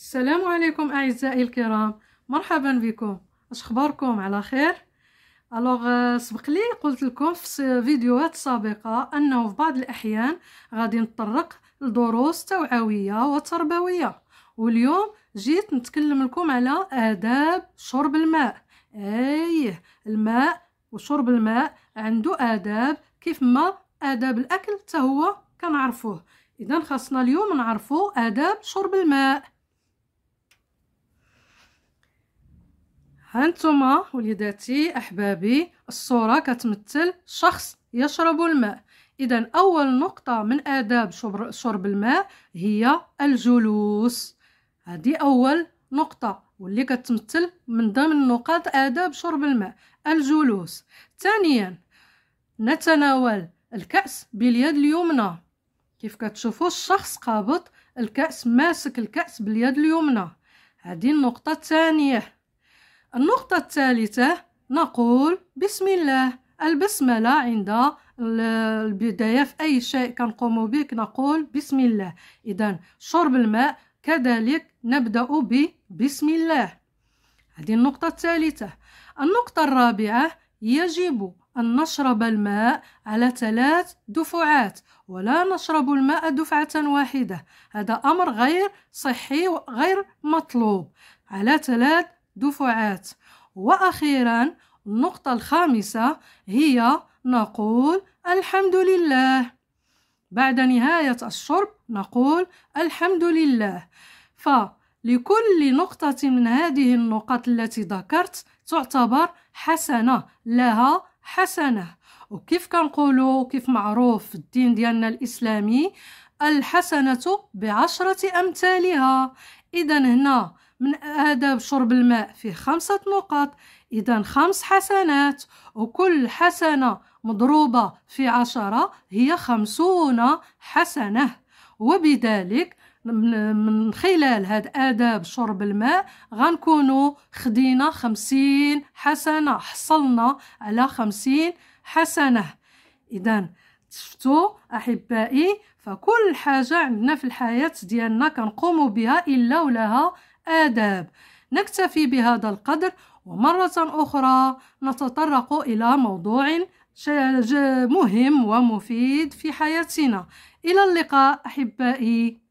السلام عليكم اعزائي الكرام مرحبا بكم اش اخباركم على خير الوغ euh, سبق لي قلت لكم في فيديوهات سابقه انه في بعض الاحيان غادي نتطرق لدروس توعويه وتربويه واليوم جيت نتكلم لكم على آداب شرب الماء اي الماء وشرب الماء عنده آداب كيف ما آداب الأكل حتى هو كنعرفوه إذا خاصنا اليوم نعرفو آداب شرب الماء هانتوما وليداتي احبابي الصوره كتمثل شخص يشرب الماء اذا اول نقطه من اداب شرب الماء هي الجلوس هذه اول نقطه واللي كتمثل من ضمن نقاط اداب شرب الماء الجلوس ثانيا نتناول الكاس باليد اليمنى كيف كتشوفوا الشخص قابض الكاس ماسك الكاس باليد اليمنى هذه النقطه الثانيه النقطة الثالثة نقول بسم الله البسملة عند البداية في أي شيء كنقوم به نقول بسم الله إذا شرب الماء كذلك نبدأ ببسم الله هذه النقطة الثالثة النقطة الرابعة يجب أن نشرب الماء على ثلاث دفعات ولا نشرب الماء دفعة واحدة هذا أمر غير صحي وغير مطلوب على ثلاث دفعات وأخيرا النقطة الخامسة هي نقول الحمد لله بعد نهاية الشرب نقول الحمد لله فلكل نقطة من هذه النقط التي ذكرت تعتبر حسنة لها حسنة وكيف كنقولوا كيف معروف في الدين ديالنا الإسلامي الحسنة بعشرة أمثالها إذا هنا من آداب شرب الماء فيه خمسة نقاط إذا خمس حسنات وكل حسنة مضروبة في عشرة هي خمسون حسنة وبذلك من خلال هاد آداب شرب الماء غنكونوا خدينا خمسين حسنة حصلنا على خمسين حسنة إذا شفتوا أحبائي فكل حاجة عندنا في الحياة ديالنا كنقوموا بها إلا ولها آداب نكتفي بهذا القدر ومرة أخرى نتطرق إلى موضوع مهم ومفيد في حياتنا إلى اللقاء أحبائي